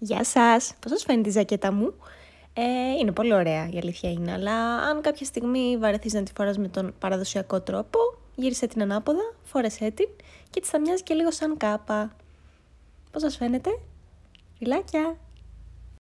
Γεια σας! Πώς σας φαίνεται η ζακέτα μου? Ε, είναι πολύ ωραία η αλήθεια είναι, αλλά αν κάποια στιγμή βαρεθείς να τη φοράς με τον παραδοσιακό τρόπο, γύρισε την ανάποδα, φόρεσέ την και τη θα μοιάζει και λίγο σαν κάπα. Πώς σας φαίνεται? Φιλάκια!